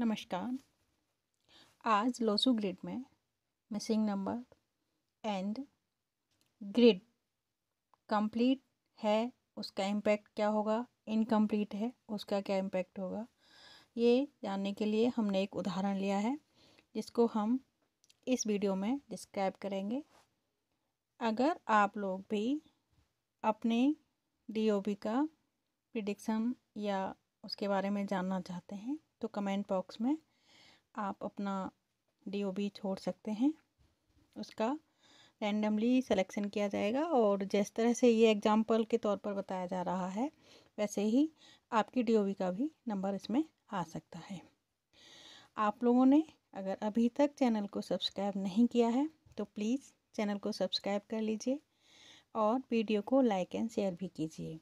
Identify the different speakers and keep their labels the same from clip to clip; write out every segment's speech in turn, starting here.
Speaker 1: नमस्कार आज Lo Shu grid में missing number and grid complete है उसका इम्पैक्ट क्या होगा इनकम्प्लीट है उसका क्या इम्पैक्ट होगा ये जानने के लिए हमने एक उदाहरण लिया है जिसको हम इस वीडियो में डिस्क्राइब करेंगे अगर आप लोग भी अपने डीओबी का प्रिडिक्शन या उसके बारे में जानना चाहते हैं तो कमेंट बॉक्स में आप अपना डीओबी छोड़ सकते हैं उसका रैंडमली सिलेक्शन किया जाएगा और जिस तरह से ये एग्जाम्पल के तौर पर बताया जा रहा है वैसे ही आपकी डीओबी का भी नंबर इसमें आ सकता है आप लोगों ने अगर अभी तक चैनल को सब्सक्राइब नहीं किया है तो प्लीज़ चैनल को सब्सक्राइब कर लीजिए और वीडियो को लाइक एंड शेयर भी कीजिए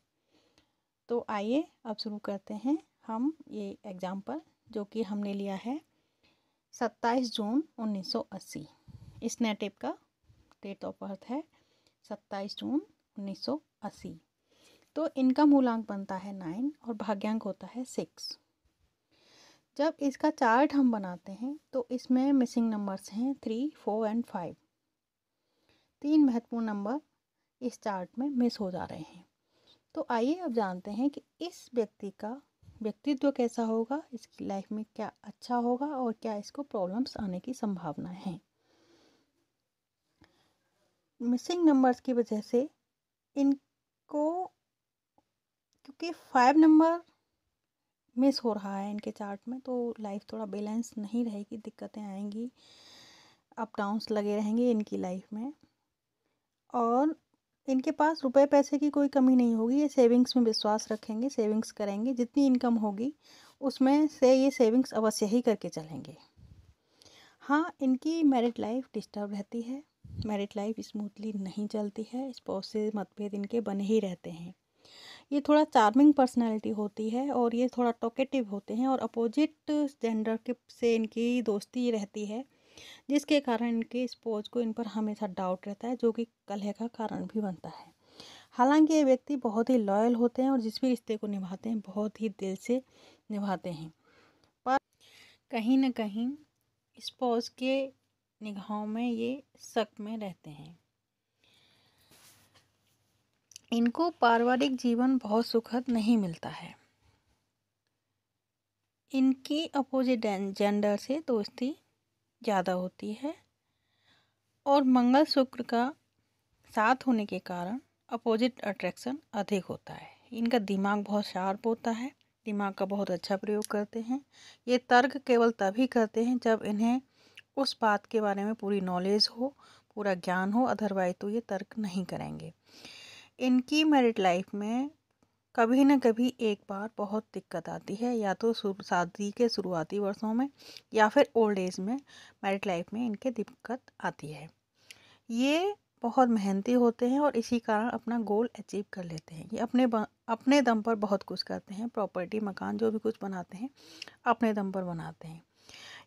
Speaker 1: तो आइए अब शुरू करते हैं हम ये एग्ज़ाम्पल जो कि हमने लिया है 27 जून 1980 इस नेटिव का डेट ऑफ बर्थ है 27 जून 1980 तो इनका मूलांक बनता है नाइन और भाग्यांक होता है सिक्स जब इसका चार्ट हम बनाते हैं तो इसमें मिसिंग नंबर्स हैं थ्री फोर एंड फाइव तीन महत्वपूर्ण नंबर इस चार्ट में मिस हो जा रहे हैं तो आइए अब जानते हैं कि इस व्यक्ति का व्यक्तित्व कैसा होगा इसकी लाइफ में क्या अच्छा होगा और क्या इसको प्रॉब्लम्स आने की संभावना है मिसिंग नंबर्स की वजह से इनको क्योंकि फाइव नंबर मिस हो रहा है इनके चार्ट में तो लाइफ थोड़ा बैलेंस नहीं रहेगी दिक्कतें आएंगी अप डाउंस लगे रहेंगे इनकी लाइफ में और इनके पास रुपए पैसे की कोई कमी नहीं होगी ये सेविंग्स में विश्वास रखेंगे सेविंग्स करेंगे जितनी इनकम होगी उसमें से ये सेविंग्स अवश्य ही करके चलेंगे हाँ इनकी मैरिड लाइफ डिस्टर्ब रहती है मैरिड लाइफ स्मूथली नहीं चलती है स्पोज से मतभेद इनके बने ही रहते हैं ये थोड़ा चार्मिंग पर्सनैलिटी होती है और ये थोड़ा टोकेटिव होते हैं और अपोजिट जेंडर के से इनकी दोस्ती रहती है जिसके कारण इनके इस पोज को इन पर हमेशा डाउट रहता है जो कि कलह का कारण भी बनता है हालांकि ये व्यक्ति बहुत ही लॉयल होते हैं और जिस भी रिश्ते को निभाते हैं बहुत ही दिल से निभाते हैं पर कहीं ना कहीं इस पोज के निगाहों में ये शक में रहते हैं इनको पारिवारिक जीवन बहुत सुखद नहीं मिलता है इनकी अपोजिट जेंडर से दोस्ती ज़्यादा होती है और मंगल शुक्र का साथ होने के कारण अपोजिट अट्रैक्शन अधिक होता है इनका दिमाग बहुत शार्प होता है दिमाग का बहुत अच्छा प्रयोग करते हैं ये तर्क केवल तभी करते हैं जब इन्हें उस बात के बारे में पूरी नॉलेज हो पूरा ज्ञान हो अदरवाइज तो ये तर्क नहीं करेंगे इनकी मेरिट लाइफ में कभी न कभी एक बार बहुत दिक्कत आती है या तो शादी के शुरुआती वर्षों में या फिर ओल्ड एज में मैरिड लाइफ में इनके दिक्कत आती है ये बहुत मेहनती होते हैं और इसी कारण अपना गोल अचीव कर लेते हैं ये अपने अपने दम पर बहुत कुछ करते हैं प्रॉपर्टी मकान जो भी कुछ बनाते हैं अपने दम पर बनाते हैं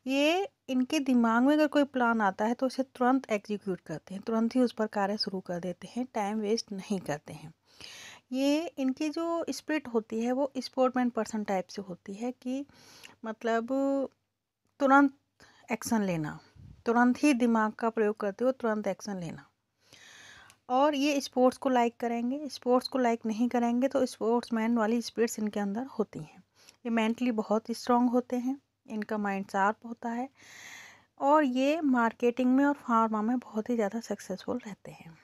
Speaker 1: ये इनके दिमाग में अगर कोई प्लान आता है तो उसे तुरंत एग्जीक्यूट करते हैं तुरंत ही उस पर कार्य शुरू कर देते हैं टाइम वेस्ट नहीं करते हैं ये इनकी जो स्प्रिट होती है वो स्पोर्टमैन पर्सन टाइप से होती है कि मतलब तुरंत एक्शन लेना तुरंत ही दिमाग का प्रयोग करते हुए तुरंत एक्शन लेना और ये स्पोर्ट्स को लाइक करेंगे स्पोर्ट्स को लाइक नहीं करेंगे तो स्पोर्ट्स मैन वाली स्पिरिट्स इनके अंदर होती हैं ये मेंटली बहुत स्ट्रॉन्ग होते हैं इनका माइंड शार्प होता है और ये मार्केटिंग में और फार्मा में बहुत ही ज़्यादा सक्सेसफुल रहते हैं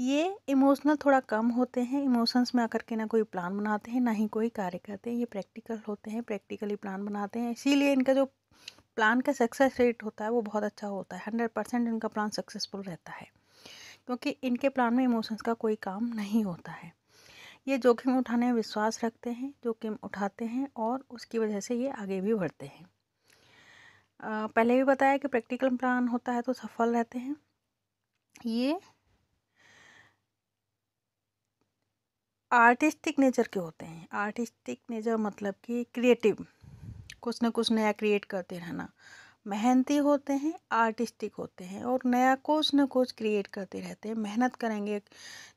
Speaker 1: ये इमोशनल थोड़ा कम होते हैं इमोशंस में आकर के ना कोई प्लान बनाते हैं ना ही कोई कार्य करते हैं ये प्रैक्टिकल होते हैं प्रैक्टिकली प्लान बनाते हैं इसीलिए इनका जो प्लान का सक्सेस रेट होता है वो बहुत अच्छा होता है हंड्रेड परसेंट इनका प्लान सक्सेसफुल रहता है क्योंकि इनके प्लान में इमोशंस का कोई काम नहीं होता है ये जोखिम उठाने में विश्वास रखते हैं जोखिम उठाते हैं और उसकी वजह से ये आगे भी बढ़ते हैं पहले भी बताया कि प्रैक्टिकल प्लान होता है तो सफल रहते हैं ये आर्टिस्टिक नेचर के होते हैं आर्टिस्टिक नेचर मतलब कि क्रिएटिव कुछ ना कुछ नया क्रिएट करते रहना मेहनती होते हैं आर्टिस्टिक होते हैं और नया कुछ ना कुछ क्रिएट करते रहते हैं मेहनत करेंगे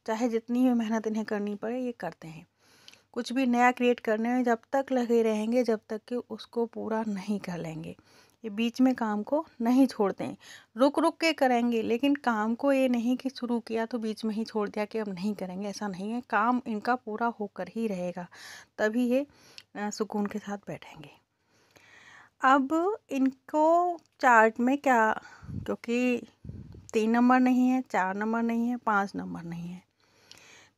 Speaker 1: चाहे जितनी भी मेहनत इन्हें करनी पड़े ये करते हैं कुछ भी नया क्रिएट करने में जब तक लगे रहेंगे जब तक कि उसको पूरा नहीं कर लेंगे ये बीच में काम को नहीं छोड़ते हैं रुक रुक के करेंगे लेकिन काम को ये नहीं कि शुरू किया तो बीच में ही छोड़ दिया कि अब नहीं करेंगे ऐसा नहीं है काम इनका पूरा होकर ही रहेगा तभी ये सुकून के साथ बैठेंगे अब इनको चार्ट में क्या क्योंकि तीन नंबर नहीं है चार नंबर नहीं है पाँच नंबर नहीं है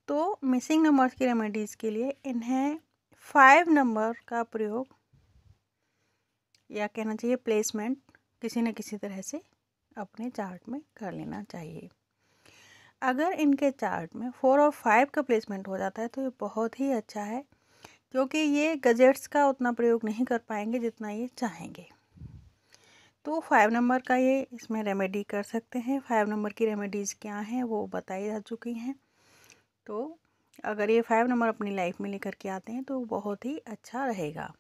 Speaker 1: तो मिसिंग नंबर्स की रेमेडीज़ के लिए इन्हें फाइव नंबर का प्रयोग या कहना चाहिए प्लेसमेंट किसी न किसी तरह से अपने चार्ट में कर लेना चाहिए अगर इनके चार्ट में फोर और फाइव का प्लेसमेंट हो जाता है तो ये बहुत ही अच्छा है क्योंकि ये गजेट्स का उतना प्रयोग नहीं कर पाएंगे जितना ये चाहेंगे तो फाइव नंबर का ये इसमें रेमेडी कर सकते हैं फाइव नंबर की रेमेडीज़ क्या हैं वो बताई जा चुकी हैं तो अगर ये फाइव नंबर अपनी लाइफ में लेकर के आते हैं तो बहुत ही अच्छा रहेगा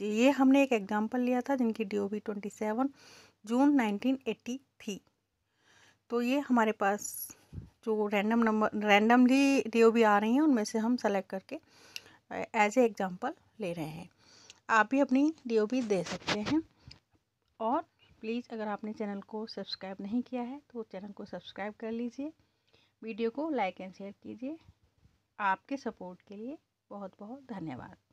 Speaker 1: ये हमने एक एग्जाम्पल लिया था जिनकी D O B twenty seven June nineteen eighty थी तो ये हमारे पास जो random number randomly D O B आ रही हैं उनमें से हम सेलेक्ट करके एज ए एग्ज़ाम्पल ले रहे हैं आप भी अपनी डी ओ बी दे सकते हैं और प्लीज़ अगर आपने चैनल को सब्सक्राइब नहीं किया है तो चैनल को सब्सक्राइब कर लीजिए वीडियो को लाइक एंड शेयर कीजिए आपके सपोर्ट के लिए बहुत बहुत धन्यवाद